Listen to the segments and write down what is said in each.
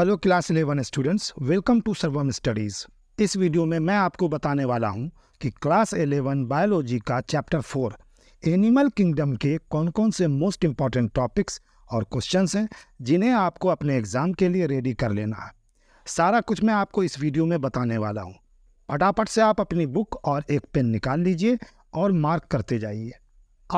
hello class eleven students welcome to Sarvam studies इस video में मैं आपको बताने वाला हूं कि क्लास इलेवन बायोलॉजी का चैप्टर फोर एनिमल किंगडम के कौन कौन से मोस्ट इम्पॉर्टेंट टॉपिक्स और क्वेश्चंस हैं जिन्हें आपको अपने एग्ज़ाम के लिए रेडी कर लेना है सारा कुछ मैं आपको इस वीडियो में बताने वाला हूँ फटाफट से आप अपनी बुक और एक पेन निकाल लीजिए और मार्क करते जाइए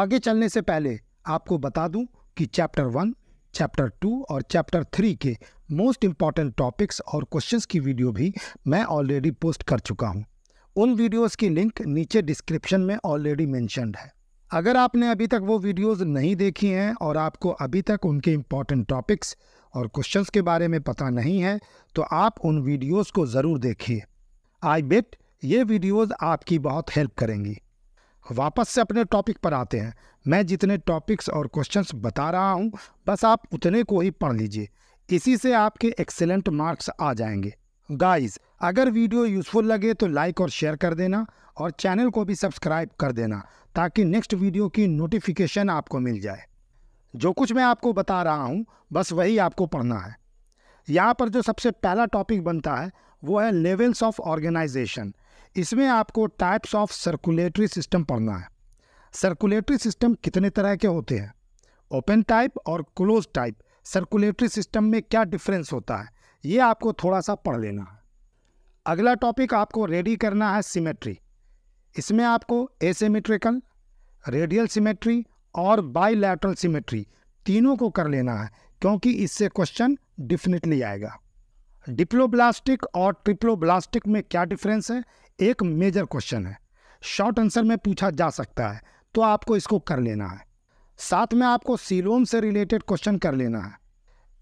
आगे चलने से पहले आपको बता दूँ कि चैप्टर वन चैप्टर टू और चैप्टर थ्री के मोस्ट इम्पॉर्टेंट टॉपिक्स और क्वेश्चंस की वीडियो भी मैं ऑलरेडी पोस्ट कर चुका हूँ उन वीडियोस की लिंक नीचे डिस्क्रिप्शन में ऑलरेडी मैंशनड है अगर आपने अभी तक वो वीडियोस नहीं देखी हैं और आपको अभी तक उनके इम्पॉर्टेंट टॉपिक्स और क्वेश्चंस के बारे में पता नहीं है तो आप उन वीडियोस को ज़रूर देखिए आई बेट ये वीडियोस आपकी बहुत हेल्प करेंगी वापस से अपने टॉपिक पर आते हैं मैं जितने टॉपिक्स और क्वेश्चंस बता रहा हूं बस आप उतने को ही पढ़ लीजिए इसी से आपके एक्सेलेंट मार्क्स आ जाएंगे गाइस अगर वीडियो यूज़फुल लगे तो लाइक और शेयर कर देना और चैनल को भी सब्सक्राइब कर देना ताकि नेक्स्ट वीडियो की नोटिफिकेशन आपको मिल जाए जो कुछ मैं आपको बता रहा हूँ बस वही आपको पढ़ना है यहाँ पर जो सबसे पहला टॉपिक बनता है वो है लेवल्स ऑफ ऑर्गेनाइजेशन इसमें आपको टाइप्स ऑफ सर्कुलेटरी सिस्टम पढ़ना है सर्कुलेटरी सिस्टम कितने तरह के होते हैं ओपन टाइप और क्लोज टाइप सर्कुलेटरी सिस्टम में क्या डिफरेंस होता है ये आपको थोड़ा सा पढ़ लेना है अगला टॉपिक आपको रेडी करना है सिमेट्री इसमें आपको एसेमेट्रिकल रेडियल सिमेट्री और बाईलैटरल सिमेट्री तीनों को कर लेना है क्योंकि इससे क्वेश्चन डिफिनेटली आएगा डिप्लोब्लास्टिक और ट्रिप्लोब्लास्टिक में क्या डिफरेंस है एक मेजर क्वेश्चन है शॉर्ट आंसर में पूछा जा सकता है तो आपको इसको कर लेना है साथ में आपको सीलोम से रिलेटेड क्वेश्चन कर लेना है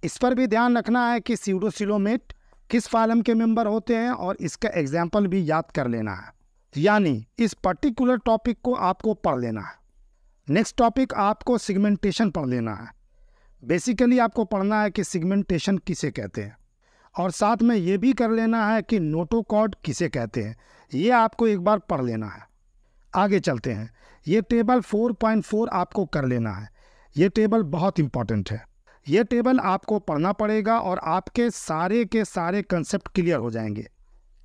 इस पर भी ध्यान रखना है कि सीडोसिलोमेट किस फालम के मेंबर होते हैं और इसका एग्जाम्पल भी याद कर लेना है यानी इस पर्टिकुलर टॉपिक को आपको पढ़ लेना है नेक्स्ट टॉपिक आपको सिगमेंटेशन पढ़ लेना है बेसिकली आपको पढ़ना है कि सिगमेंटेशन किसे कहते हैं और साथ में ये भी कर लेना है कि नोटोकॉड किसे कहते हैं ये आपको एक बार पढ़ लेना है आगे चलते हैं ये टेबल 4.4 आपको कर लेना है ये टेबल बहुत इम्पॉर्टेंट है ये टेबल आपको पढ़ना पड़ेगा और आपके सारे के सारे कंसेप्ट क्लियर हो जाएंगे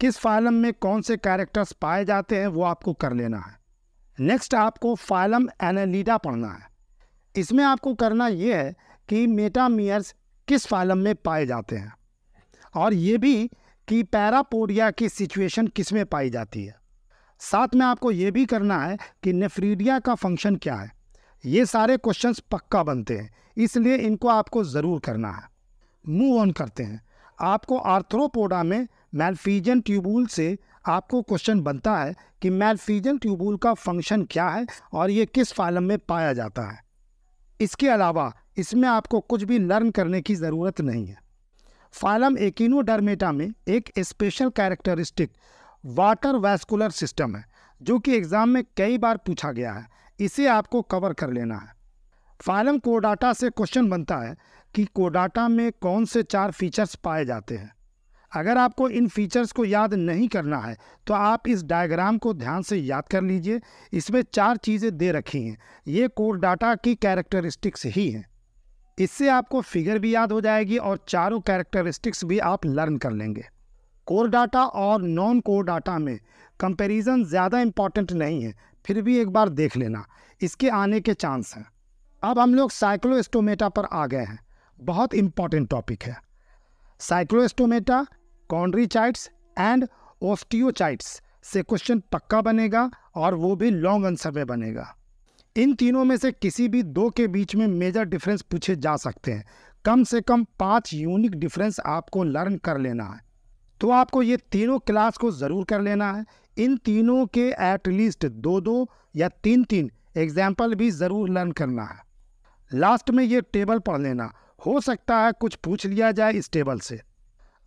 किस फाइलम में कौन से कैरेक्टर्स पाए जाते हैं वो आपको कर लेना है नेक्स्ट आपको फाइलम एनालीडा पढ़ना है इसमें आपको करना ये है कि मेटामियर्स किस फाइलम में पाए जाते हैं और ये भी कि पैरापोरिया की सिचुएशन किस में पाई जाती है साथ में आपको ये भी करना है कि नेफ्रीडिया का फंक्शन क्या है ये सारे क्वेश्चंस पक्का बनते हैं इसलिए इनको आपको ज़रूर करना है मूव ऑन करते हैं आपको आर्थ्रोपोडा में मेलफीजन ट्यूबूल से आपको क्वेश्चन बनता है कि मेलफीजन ट्यूबूल का फंक्शन क्या है और ये किस फालम में पाया जाता है इसके अलावा इसमें आपको कुछ भी लर्न करने की ज़रूरत नहीं है फाइलम एकिनोडर्मेटा में एक special characteristic water vascular system है जो कि एग्ज़ाम में कई बार पूछा गया है इसे आपको कवर कर लेना है फाइलम कोडाटा से क्वेश्चन बनता है कि कोडाटा में कौन से चार फीचर्स पाए जाते हैं अगर आपको इन फीचर्स को याद नहीं करना है तो आप इस डायग्राम को ध्यान से याद कर लीजिए इसमें चार चीज़ें दे रखी हैं ये कोर डाटा की कैरेक्टरिस्टिक्स ही हैं इससे आपको फिगर भी याद हो जाएगी और चारों कैरेक्टरिस्टिक्स भी आप लर्न कर लेंगे कोर डाटा और नॉन कोर डाटा में कंपैरिजन ज़्यादा इम्पॉर्टेंट नहीं है फिर भी एक बार देख लेना इसके आने के चांस हैं अब हम लोग साइक्लोस्टोमेटा पर आ गए हैं बहुत इम्पॉर्टेंट टॉपिक है साइक्लोस्टोमेटा कॉन्ड्रीचाइट्स एंड ओस्टियोचाइट्स से क्वेश्चन पक्का बनेगा और वो भी लॉन्ग आंसर में बनेगा इन तीनों में से किसी भी दो के बीच में मेजर डिफरेंस पूछे जा सकते हैं कम से कम पांच यूनिक डिफरेंस आपको लर्न कर लेना है तो आपको ये तीनों क्लास को ज़रूर कर लेना है इन तीनों के एटलीस्ट दो दो या तीन तीन एग्जाम्पल भी ज़रूर लर्न करना है लास्ट में ये टेबल पढ़ लेना हो सकता है कुछ पूछ लिया जाए इस टेबल से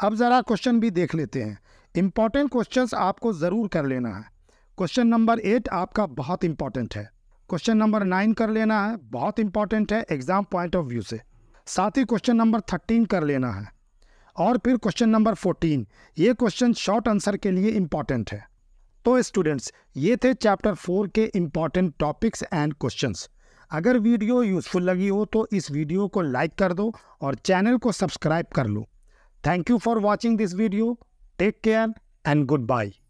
अब ज़रा क्वेश्चन भी देख लेते हैं इम्पॉर्टेंट क्वेश्चंस आपको ज़रूर कर लेना है क्वेश्चन नंबर एट आपका बहुत इम्पॉर्टेंट है क्वेश्चन नंबर नाइन कर लेना है बहुत इंपॉर्टेंट है एग्जाम पॉइंट ऑफ व्यू से साथ ही क्वेश्चन नंबर थर्टीन कर लेना है और फिर क्वेश्चन नंबर फोर्टीन ये क्वेश्चन शॉर्ट आंसर के लिए इम्पॉर्टेंट है तो स्टूडेंट्स ये थे चैप्टर फोर के इम्पॉर्टेंट टॉपिक्स एंड क्वेश्चन अगर वीडियो यूज़फुल लगी हो तो इस वीडियो को लाइक कर दो और चैनल को सब्सक्राइब कर लो thank you for watching this video take care and good by